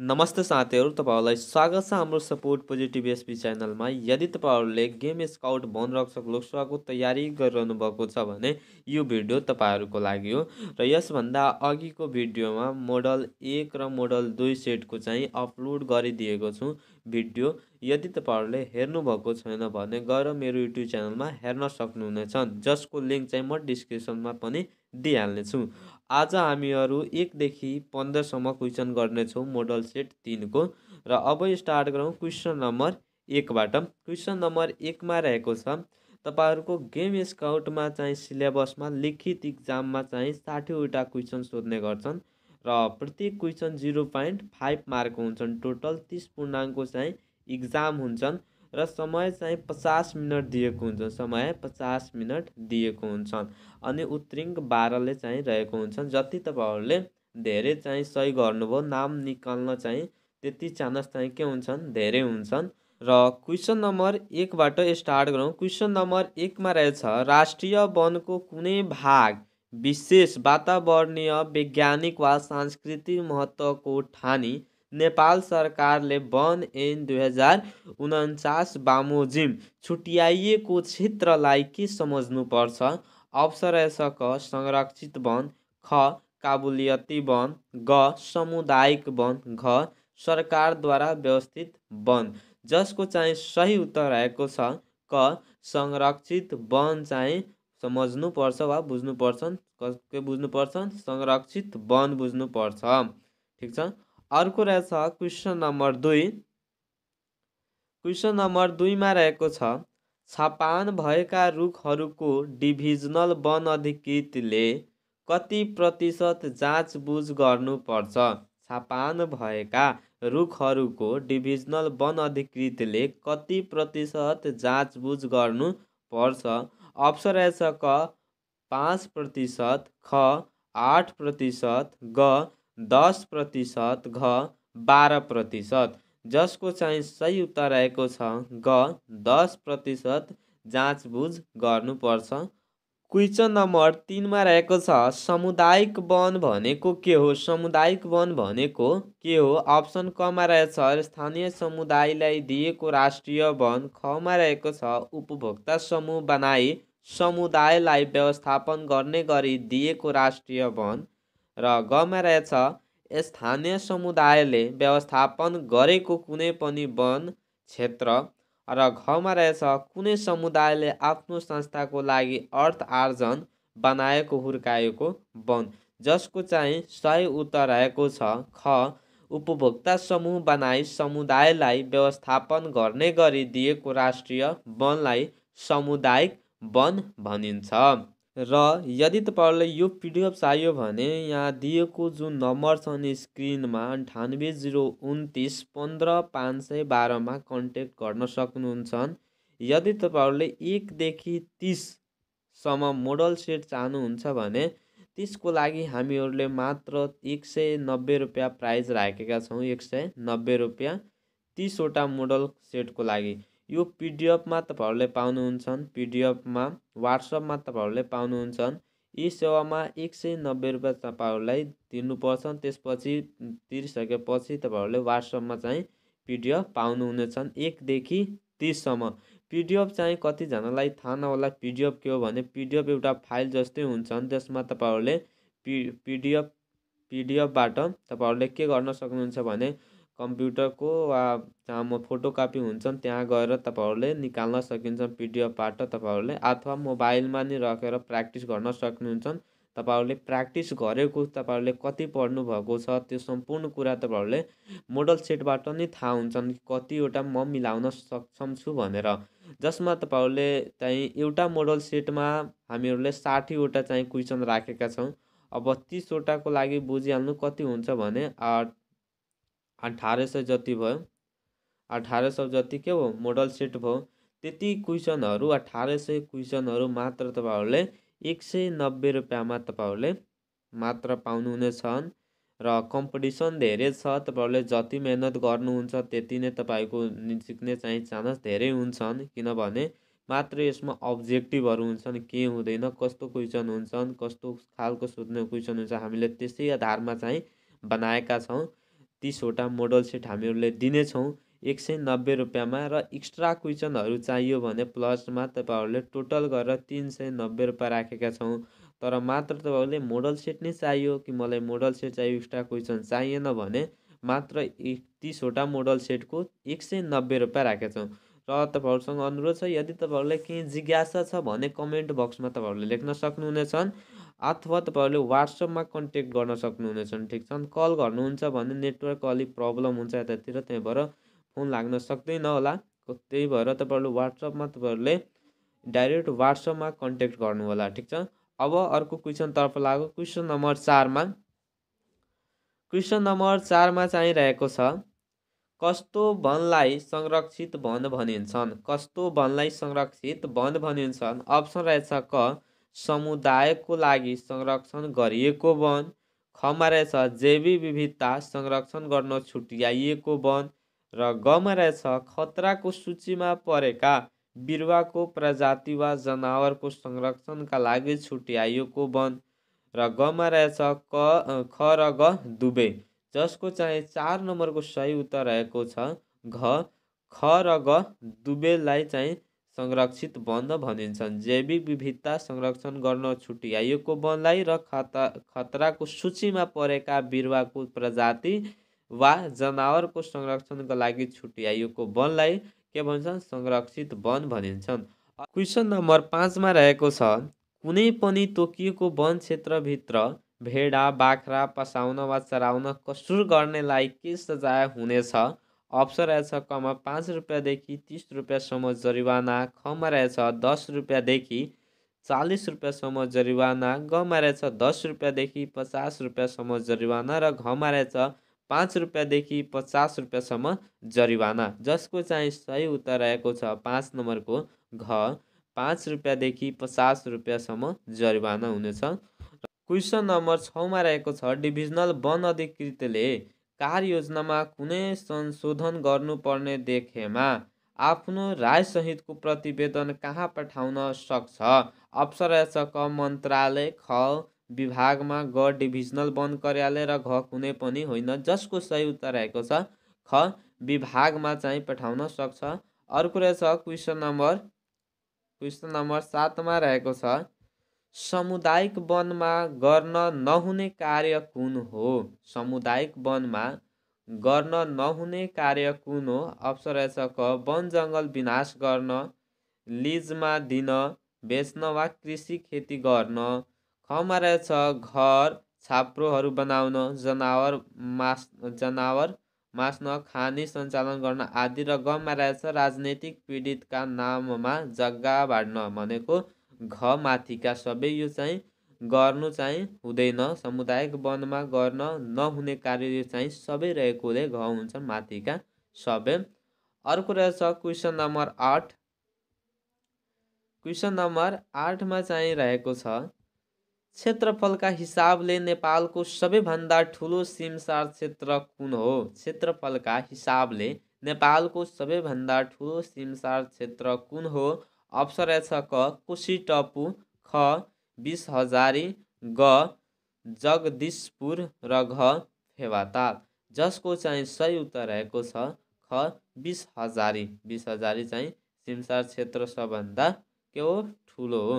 नमस्ते साथीहरू तपाईँहरूलाई स्वागत छ हाम्रो सपोर्ट पोजिटिभ एसपी च्यानलमा यदि तपाईँहरूले गेम स्काउट वन रक्षक लोकसेवाको तयारी गरिरहनु भएको छ भने यो भिडियो तपाईँहरूको लागि हो र यसभन्दा अघिको भिडियोमा मोडल एक र मोडल दुई सेटको चाहिँ अपलोड गरिदिएको छु भिडियो यदि तपाईँहरूले हेर्नुभएको छैन भने गएर मेरो युट्युब च्यानलमा हेर्न सक्नुहुनेछ जसको लिङ्क चाहिँ म डिस्क्रिप्सनमा पनि दिइहाल्नेछु आज हामीहरू एकदेखि पन्ध्रसम्म क्वेसन गर्नेछौँ मोडल सेट तिनको र अब स्टार्ट गरौँ क्वेसन नम्बर एकबाट क्वेसन नम्बर एकमा रहेको छ तपाईँहरूको गेम स्काउटमा चाहिँ सिलेबसमा लिखित इक्जाममा चाहिँ साठीवटा क्वेसन सोध्ने गर्छन् र प्रत्येक question zero point five mark हुन्छन् टोटल तिस पूर्णाङ्कको चाहिँ इक्जाम हुन्छन् र समय चाहिँ पचास मिनट दिएको हुन्छ समय पचास मिनट दिएको हुन्छन् अनि उत्रिङ्क बाह्रले चाहिँ रहेको हुन्छन् जति तपाईँहरूले धेरै चाहिँ सही गर्नुभयो नाम निकाल्न चाहिँ त्यति चान्स चाहिँ के हुन्छन् धेरै हुन्छन् र क्वेसन नम्बर एकबाट स्टार्ट गरौँ क्वेसन नम्बर एकमा रहेछ राष्ट्रिय वनको कुनै भाग विशेष वातावरणीय वैज्ञानिक वा सांस्कृतिक महत्त्वको ठानी नेपाल सरकारले वन ऐन दुई हजार उन्चास बामोजिम छुट्याइएको क्षेत्रलाई के सम्झनुपर्छ सक संरक्षित वन ख काबुलियती वन ग समुदायिक वन घ सरकारद्वारा व्यवस्थित वन जसको चाहिँ सही उत्तर रहेको छ क संरक्षित वन चाहिँ सम्झनुपर्छ वा बुझ्नुपर्छ के बुझ्नुपर्छ संरक्षित वन बुझ्नुपर्छ ठिक छ अर्को रहेछ क्वेसन नम्बर दुई क्वेसन नम्बर दुईमा रहेको छ छापान भएका रुखहरूको डिभिजनल वन अधिकृतले कति प्रतिशत जाँचबुझ गर्नुपर्छ छापान भएका रुखहरूको डिभिजनल वन अधिकृतले कति प्रतिशत जाँचबुझ पर्छ अप्सन रहेछ क पाँच प्रतिशत ख आठ प्रतिशत ग दस प्रतिशत घ बाह्र प्रतिशत जसको चाहिँ सही उत्तर रहेको छ ग दस प्रतिशत जाँचबुझ गर्नुपर्छ क्वेसन नम्बर तिनमा रहेको छ सामुदायिक वन भनेको के हो सामुदायिक वन भनेको के हो अप्सन कमा रहेछ स्थानीय समुदायलाई दिएको राष्ट्रिय वन खमा रहेको छ उपभोक्ता समूह बनाई समुदायलाई व्यवस्थापन गर्ने गरी दिएको राष्ट्रिय वन र गमरा रहेछ स्थानीय समुदायले व्यवस्थापन गरेको कुनै पनि वन क्षेत्र र घमा रहेछ कुनै समुदायले आफ्नो संस्थाको लागि अर्थ आर्जन बनाएको हुर्काएको वन जसको चाहिँ सही उत्तर रहेको छ ख उपभोक्ता समूह बनाई समुदायलाई व्यवस्थापन गर्ने गरी दिएको राष्ट्रिय वनलाई सामुदायिक वन भनिन्छ र यदि तपाईँहरूलाई यो पिडिएफ चाहियो भने यहाँ दिएको जुन नम्बर छ नि स्क्रिनमा अन्ठानब्बे जिरो उन्तिस पन्ध्र पाँच सय बाह्रमा कन्ट्याक्ट गर्न सक्नुहुन्छ यदि तपाईँहरूले एकदेखि तिससम्म मोडल सेट चाहनुहुन्छ भने त्यसको लागि हामीहरूले मात्र एक सय नब्बे रुपियाँ प्राइज राखेका छौँ एक सय नब्बे रुपियाँ तिसवटा मोडल सेटको लागि यो पिडिएफमा तपाईँहरूले पाउनुहुन्छ पिडिएफमा वाट्सएपमा तपाईँहरूले पाउनुहुन्छ यी सेवामा एक सय नब्बे रुपियाँ तपाईँहरूलाई तिर्नुपर्छ त्यसपछि तिरिसकेपछि तपाईँहरूले वाट्सएपमा चाहिँ पिडिएफ पाउनुहुनेछन् एकदेखि तिससम्म पिडिएफ चाहिँ कतिजनालाई थाहा नहोला पिडिएफ के हो भने पिडिएफ एउटा फाइल जस्तै हुन्छ जसमा तपाईँहरूले पि पिडिएफ पिडिएफबाट तपाईँहरूले के गर्न सक्नुहुन्छ भने कम्प्युटरको वा जहाँ म फोटोकपी हुन्छन् त्यहाँ गएर तपाईँहरूले निकाल्न सकिन्छ पिडिएफबाट तपाईँहरूले अथवा मोबाइलमा नि राखेर प्र्याक्टिस गर्न सक्नुहुन्छ तपाईँहरूले प्र्याक्टिस गरेको तपाईँहरूले कति पढ्नु भएको छ त्यो सम्पूर्ण कुरा तपाईँहरूले मोडल सेटबाट नै थाहा हुन्छन् कतिवटा म मिलाउन सक्षम छु भनेर जसमा तपाईँहरूले चाहिँ एउटा मोडल सेटमा हामीहरूले साठीवटा चाहिँ क्वेसन राखेका छौँ अब तिसवटाको लागि बुझिहाल्नु कति हुन्छ भने अठार सय जति भयो अठार सय जति के हो मोडल सेट भयो त्यति क्वेसनहरू अठार सय क्वेसनहरू मात्र तपाईँहरूले एक सय नब्बे रुपियाँमा तपाईँहरूले मात्र पाउनुहुनेछन् र कम्पिटिसन धेरै छ तपाईँहरूले जति मेहनत गर्नुहुन्छ त्यति नै तपाईँको सिक्ने चाहिँ चान्स धेरै हुन्छन् किनभने मात्र यसमा अब्जेक्टिभहरू हुन्छन् के हुँदैन कस्तो क्वेसन हुन्छन् कस्तो खालको सोध्ने क्वेसन हुन्छ हामीले त्यसै आधारमा चाहिँ बनाएका छौँ तिसवटा मोडल सेट हामीहरूले दिनेछौँ एक सय नब्बे रुपियाँमा र एक्स्ट्रा क्वेसनहरू चाहियो भने प्लसमा तपाईँहरूले टोटल गरेर तिन सय नब्बे रुपियाँ राखेका छौँ तर मात्र तपाईँहरूले मोडल सेट नै चाहियो कि मलाई मोडल सेट चाहियो एक्स्ट्रा क्वेसन चाहिएन भने मात्र तिसवटा मोडल सेटको एक सय नब्बे रुपियाँ राखेका छौँ र तपाईँहरूसँग अनुरोध छ यदि तपाईँहरूलाई केही जिज्ञासा छ भने कमेन्ट बक्समा तपाईँहरूले लेख्न सक्नुहुनेछन् अथवा तपाईँहरूले वाट्सएपमा कन्ट्याक्ट गर्न सक्नुहुनेछ ठिक छ कल गर्नुहुन्छ भने नेटवर्क अलिक प्रब्लम हुन्छ यतातिर त्यही भएर फोन लाग्न सक्दैन होला त्यही भएर तपाईँहरूले वाट्सएपमा तपाईँहरूले डाइरेक्ट वाट्सएपमा कन्ट्याक्ट गर्नु होला ठिक छ अब अर्को क्वेसनतर्फ लाग्यो क्वेसन नम्बर चारमा क्वेसन नम्बर चारमा रहेको छ कस्तो वनलाई संरक्षित वन भनिन्छन् कस्तो वनलाई संरक्षित वन भनिन्छन् अप्सन रहेछ क समुदायको लागि संरक्षण गरिएको वन खमा रहेछ जैविक विविधता संरक्षण गर्न छुट्याइएको वन र गमा रहेछ खतराको सूचीमा परेका बिरुवाको प्रजाति वा जनावरको संरक्षणका लागि छुट्याइएको वन र गमा रहेछ क ख र ग दुबे जसको चाहिँ चार नम्बरको सही उत्तर रहेको छ घ ख र ग दुबेलाई चाहिँ संरक्षित वन भनिन्छन् जैविक विविधता संरक्षण गर्न छुट्याइएको वनलाई र खतरा खतराको सूचीमा परेका बिरुवाको प्रजाति वा जनावरको संरक्षणका लागि छुट्याइएको वनलाई के भन्छन् संरक्षित वन भनिन्छन् क्वेसन नम्बर पाँचमा रहेको छ कुनै पनि तोकिएको वन क्षेत्रभित्र भेडा बाख्रा पसाउन वा चराउन कसुर गर्नेलाई के सजाय हुनेछ अप्सर रहेछ कमा पाँच रुपियाँदेखि तिस रुपियाँसम्म जरिवाना खमा रहेछ दस रुपियाँदेखि चालिस रुपियाँसम्म जरिवाना गमा रहेछ दस रुपियाँदेखि पचास रुपियाँसम्म जरिवाना र घमा रहेछ पाँच रुपियाँदेखि पचास रुपियाँसम्म जरिवाना जसको चाहिँ सही उत्तर रहेको छ पाँच नम्बरको घ पाँच रुपियाँदेखि पचास रुपियाँसम्म जरिवाना हुनेछ क्वेसन नम्बर छमा रहेको छ डिभिजनल वन अधिकृतले कार्ययोजनामा कुनै संशोधन गर्नुपर्ने देखेमा आफ्नो रायसहितको प्रतिवेदन कहाँ पठाउन सक्छ क मन्त्रालय ख विभागमा ग डिभिजनल वन कार्यालय र घ कुनै पनि होइन जसको सही उत्तर रहेको छ ख विभागमा चाहिँ पठाउन सक्छ अर्को रहेछ क्वेसन नम्बर क्वेसन नम्बर सातमा रहेको छ सामुदायिक वनमा गर्न नहुने कार्य कुन हो सामुदायिक वनमा गर्न नहुने कार्य कुन हो अप्सन रहेछ क वन जङ्गल विनाश गर्न लिजमा दिन बेच्न वा कृषि खेती गर्न खमा रहेछ घर छाप्रोहरू बनाउन जनावर मास जनावर मास्न खानी सञ्चालन गर्न आदि र गममा रहेछ राजनैतिक पीडितका नाममा जग्गा बाँड्न भनेको घ माथिका सबै यो चाहिँ गर्नु चाहिँ हुँदैन समुदायिक वनमा गर्न नहुने कार्य यो चाहिँ सबै रहेकोले घ हुन्छ माथिका सबै अर्को रहेछ क्वेसन नम्बर आठ क्वेसन नम्बर आठमा चाहिँ रहेको छ क्षेत्रफलका हिसाबले नेपालको सबैभन्दा ठुलो सिमसार क्षेत्र कुन हो क्षेत्रफलका हिसाबले नेपालको सबैभन्दा ठुलो सिमसार क्षेत्र कुन हो अप्सरा छ क कुशी टपु ख बिस हजारी ग जगदीशपुर र घ फेवाताल जसको चाहिँ सही उत्तर रहेको छ ख बिस हजारी बिस हजारी चाहिँ सिमसार क्षेत्र सबभन्दा के हो ठुलो हो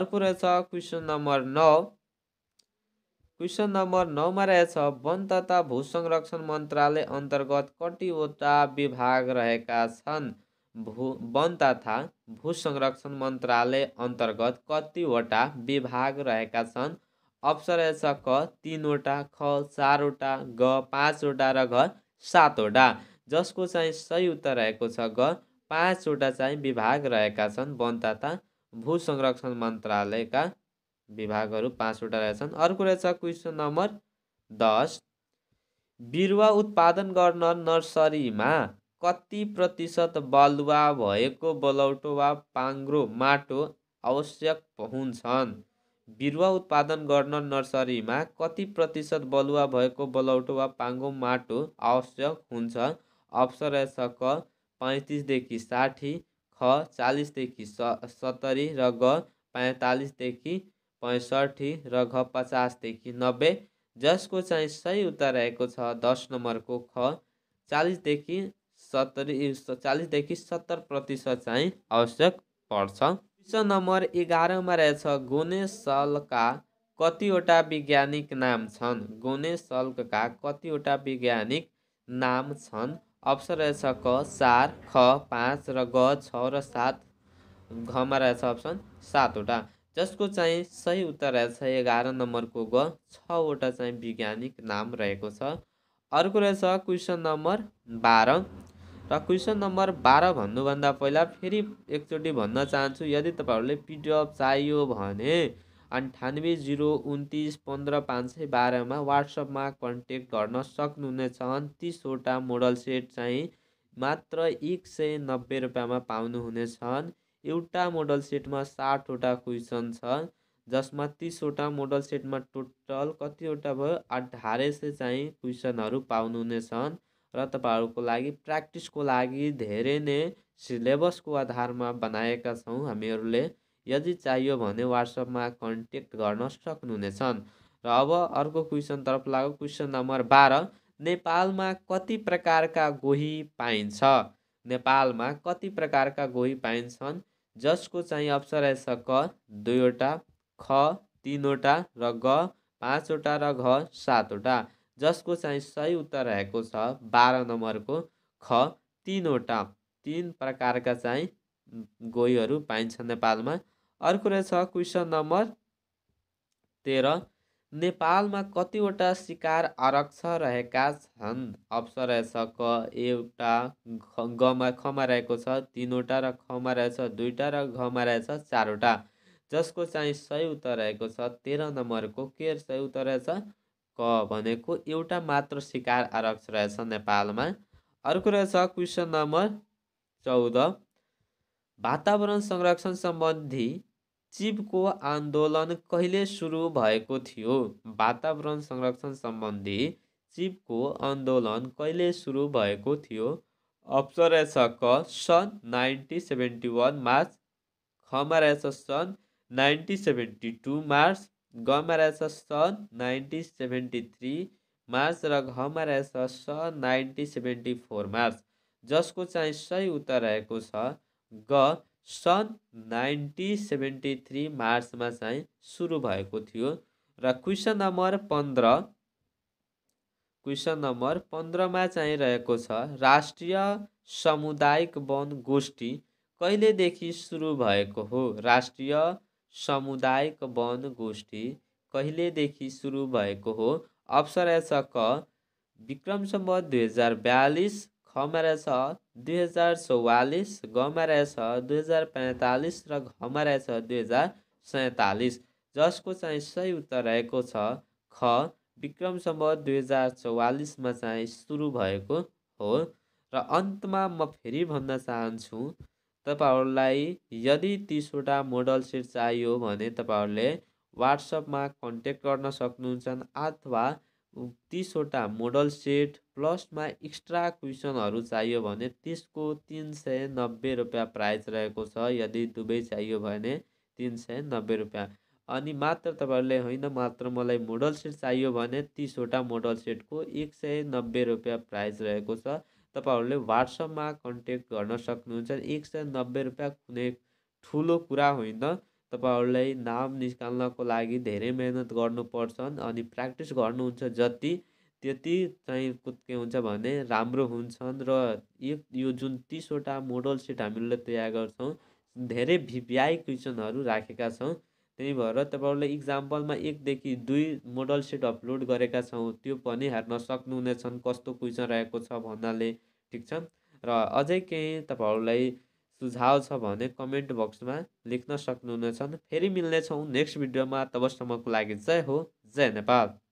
अर्को रहेछ क्वेसन नम्बर नौ क्वेसन नम्बर नौमा रहेछ वन तथा भू संरक्षण मन्त्रालय अन्तर्गत कतिवटा विभाग रहेका छन् भू वन तथा भू संरक्षण मन्त्रालय अन्तर्गत कतिवटा विभाग रहेका छन् अप्सर छ क तिनवटा ख चारवटा ग पाँचवटा र घ सातवटा जसको चाहिँ सही उत्तर रहेको छ ग पाँचवटा चाहिँ विभाग रहेका छन् वन तथा भू संरक्षण मन्त्रालयका विभागहरू पाँचवटा रहेछन् अर्को रहेछ क्वेसन नम्बर दस बिरुवा उत्पादन गर्न नर्सरीमा कति प्रतिशत बालुवा भएको बलौटो वा पाङ्रो माटो आवश्यक हुन्छन् बिरुवा उत्पादन गर्न नर्सरीमा कति प्रतिशत बलुवा भएको बलौटो वा पाङ्गो माटो आवश्यक हुन्छ अप्सर छ क पैँतिसदेखि साठी ख चालिसदेखि स सत्तरी र ग पैँतालिसदेखि पैँसठी र घ पचासदेखि नब्बे जसको चाहिँ सही उत्तर रहेको छ दस नम्बरको ख चालिसदेखि सत्तरी चालिसदेखि सत्तर प्रतिशत चाहिँ आवश्यक पर्छ क्वेसन नम्बर एघारमा रहेछ गोनेसलका कतिवटा वैज्ञानिक नाम छन् गोनेसलका कतिवटा वैज्ञानिक नाम छन् अप्सन रहेछ क चार ख पाँच र ग छ र सात घमा रहेछ अप्सन सातवटा जसको चाहिँ सही उत्तर रहेछ एघार नम्बरको ग छवटा चाहिँ वैज्ञानिक नाम रहेको छ अर्को रहेछ क्वेसन नम्बर बाह्र र क्वेसन नम्बर बाह्र भन्नुभन्दा पहिला फेरि एकचोटि भन्न चाहन्छु यदि तपाईँहरूले पिडिएफ चाहियो भने अन्ठानब्बे जिरो उन्तिस पन्ध्र पाँच सय बाह्रमा वाट्सएपमा कन्ट्याक्ट गर्न सक्नुहुनेछ तिसवटा मोडल सेट चाहिँ मात्र एक सय नब्बे रुपियाँमा पाउनुहुनेछन् एउटा मोडल सेटमा साठवटा क्वेसन छ जसमा तिसवटा मोडल सेटमा टोटल कतिवटा भयो अठार सय चाहिँ क्वेसनहरू पाउनुहुनेछन् र तपाईँहरूको लागि प्र्याक्टिसको लागि धेरै नै सिलेबसको आधारमा बनाएका छौँ हामीहरूले यदि चाहियो भने वाट्सएपमा कन्ट्याक्ट गर्न सक्नुहुनेछन् र अब अर्को क्वेसनतर्फ लाग्यो क्वेसन नम्बर बाह्र नेपालमा कति प्रकारका गोही पाइन्छ नेपालमा कति प्रकारका गोही पाइन्छन् जसको चाहिँ अप्सन रहेछ क दुईवटा ख तिनवटा र ग पाँचवटा र घ सातवटा जसको चाहिँ सही उत्तर रहेको छ बाह्र नम्बरको ख तिनवटा तिन प्रकारका चाहिँ गोहीहरू पाइन्छ नेपालमा अर्को रहेछ क्वेसन नम्बर तेह्र नेपालमा कतिवटा शिकार आरक्ष रहेका छन् अप्सन रहेछ क एउटा गमा खमा रहेको छ तिनवटा र खमा रहेछ दुईवटा र घमा रहेछ चारवटा जसको चाहिँ सही उत्तर रहेको छ तेह्र नम्बरको के सही उत्तर रहेछ क भनेको एउटा मात्र शिकार आरक्ष रहेछ नेपालमा अर्को रहेछ क्वेसन नम्बर चौध वातावरण संरक्षण सम्बन्धी चिपको आन्दोलन कहिले सुरु भएको थियो वातावरण संरक्षण सम्बन्धी चिपको आन्दोलन कहिले सुरु भएको थियो अप्सन रहेछ क सन् नाइन्टिन सेभेन्टी वान मार्च खमा रहेछ सन् नाइन्टिन सेभेन्टी टू मार्च गमा रहेछ सन् नाइन्टिन सेभेन्टी थ्री मार्च र घमा रहेछ सन् नाइन्टिन सेभेन्टी फोर मार्च जसको चाहिँ सही उत्तर रहेको छ ग सन् नाइन्टिन सेभेन्टी थ्री मार्चमा चाहिँ सुरु भएको थियो र क्वेसन नम्बर पन्ध्र क्वेसन नम्बर पन्ध्रमा चाहिँ रहेको छ राष्ट्रिय सामुदायिक वन गोष्ठी कहिलेदेखि सुरु भएको हो राष्ट्रिय सामुदायिक वन गोष्ठी कहिलेदेखि सुरु भएको हो अप्सरा छ क विक्रम सम्बत दुई हजार बयालिस खमा रहेछ दुई हजार चौवालिस गमा रहेछ दुई हजार पैँतालिस र घमा रहेछ दुई हजार सैँतालिस जसको चाहिँ सही उत्तर रहेको छ ख विक्रम सम्बत दुई हजार चौवालिसमा चाहिँ सुरु भएको हो र अन्तमा म फेरि भन्न चाहन्छु तपाईँहरूलाई यदि तिसवटा मोडल सेट चाहियो भने तपाईँहरूले वाट्सएपमा कन्ट्याक्ट गर्न सक्नुहुन्छ अथवा तिसवटा मोडल सेट प्लसमा एक्स्ट्रा क्वेसनहरू चाहियो भने त्यसको तिन सय नब्बे रुपियाँ प्राइस रहेको छ यदि दुवै चाहियो भने तिन सय नब्बे रुपियाँ अनि मात्र तपाईँहरूले होइन मात्र मलाई मोडल सेट चाहियो भने तिसवटा मोडल सेटको एक सय नब्बे रुपियाँ प्राइस रहेको छ तपाईँहरूले वाट्सएपमा कन्ट्याक्ट गर्न सक्नुहुन्छ एक सय नब्बे रुपियाँ कुनै ठुलो कुरा होइन तपाईँहरूलाई नाम निकाल्नको लागि धेरै मिहिनेत गर्नुपर्छ अनि प्र्याक्टिस गर्नुहुन्छ जति त्यति चाहिँ के हुन्छ भने राम्रो हुन्छन् र एक यो जुन तिसवटा मोडल सिट हामीले तयार गर्छौँ धेरै भिभिआई क्वेसनहरू राखेका छौँ त्यही भएर तपाईँहरूलाई इक्जाम्पलमा एकदेखि दुई मोडल सेट अपलोड गरेका छौँ त्यो पनि हेर्न सक्नुहुनेछन् कस्तो क्वेसन रहेको छ भन्नाले ठिक छ र अझै केही तपाईँहरूलाई सुझाव छ भने कमेन्ट बक्समा लेख्न सक्नुहुनेछन् फेरि मिल्नेछौँ नेक्स्ट भिडियोमा तबसम्मको लागि जय हो जय नेपाल